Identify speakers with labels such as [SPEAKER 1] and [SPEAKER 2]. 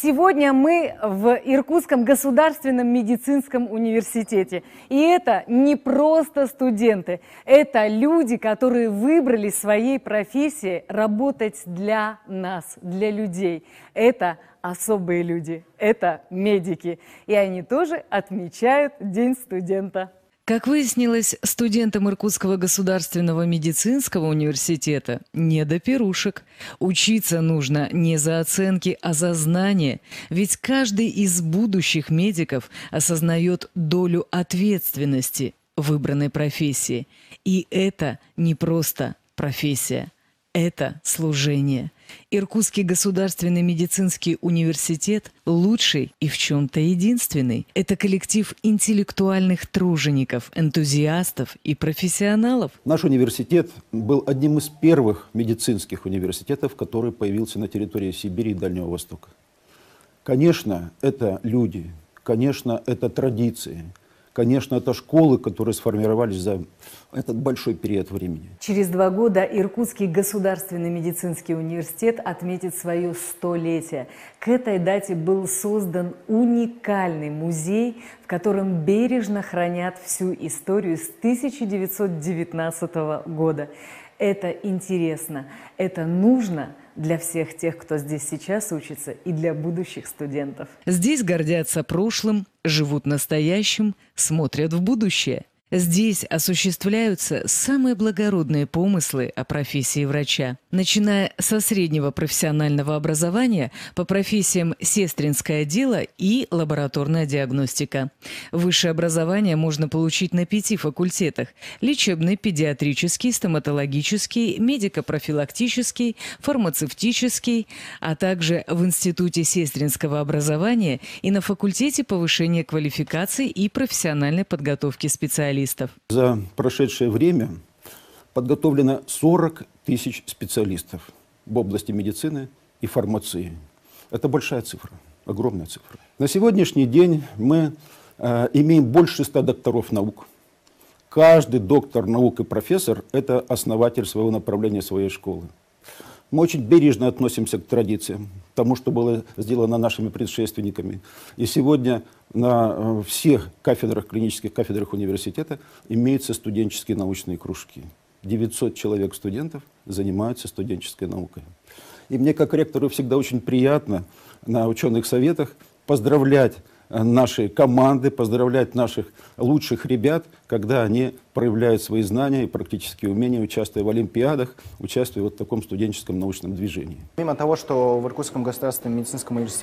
[SPEAKER 1] Сегодня мы в Иркутском государственном медицинском университете. И это не просто студенты, это люди, которые выбрали своей профессии работать для нас, для людей. Это особые люди, это медики. И они тоже отмечают День студента. Как выяснилось, студентам Иркутского государственного медицинского университета не до пирушек. Учиться нужно не за оценки, а за знания. Ведь каждый из будущих медиков осознает долю ответственности выбранной профессии. И это не просто профессия, это служение – Иркутский государственный медицинский университет лучший и в чем-то единственный. Это коллектив интеллектуальных тружеников, энтузиастов и профессионалов.
[SPEAKER 2] Наш университет был одним из первых медицинских университетов, который появился на территории Сибири и Дальнего Востока. Конечно, это люди, конечно, это традиции, конечно, это школы, которые сформировались за этот большой период времени.
[SPEAKER 1] Через два года Иркутский государственный медицинский университет отметит свое столетие. К этой дате был создан уникальный музей, в котором бережно хранят всю историю с 1919 года. Это интересно, это нужно для всех тех, кто здесь сейчас учится, и для будущих студентов. Здесь гордятся прошлым, живут настоящим, смотрят в будущее – Здесь осуществляются самые благородные помыслы о профессии врача. Начиная со среднего профессионального образования по профессиям сестринское дело и лабораторная диагностика. Высшее образование можно получить на пяти факультетах – лечебный, педиатрический, стоматологический, медико-профилактический, фармацевтический, а также в Институте сестринского образования и на факультете повышения квалификации и профессиональной подготовки специалистов специалистов.
[SPEAKER 2] За прошедшее время подготовлено 40 тысяч специалистов в области медицины и фармации. Это большая цифра, огромная цифра. На сегодняшний день мы э, имеем больше 100 докторов наук. Каждый доктор наук и профессор – это основатель своего направления, своей школы. Мы очень бережно относимся к традициям, тому, что было сделано нашими предшественниками. И сегодня на э, всех кафедрах, клинических кафедрах университета имеются студенческие научные кружки. 900 человек студентов занимаются студенческой наукой. И мне, как ректору, всегда очень приятно на ученых советах поздравлять Э, нашей команды, поздравлять наших лучших ребят, когда они проявляют свои знания и практические умения, участвуя в олимпиадах,
[SPEAKER 1] участвуя вот в таком студенческом научном движении. Помимо того, что в Иркутском государственном медицинском университете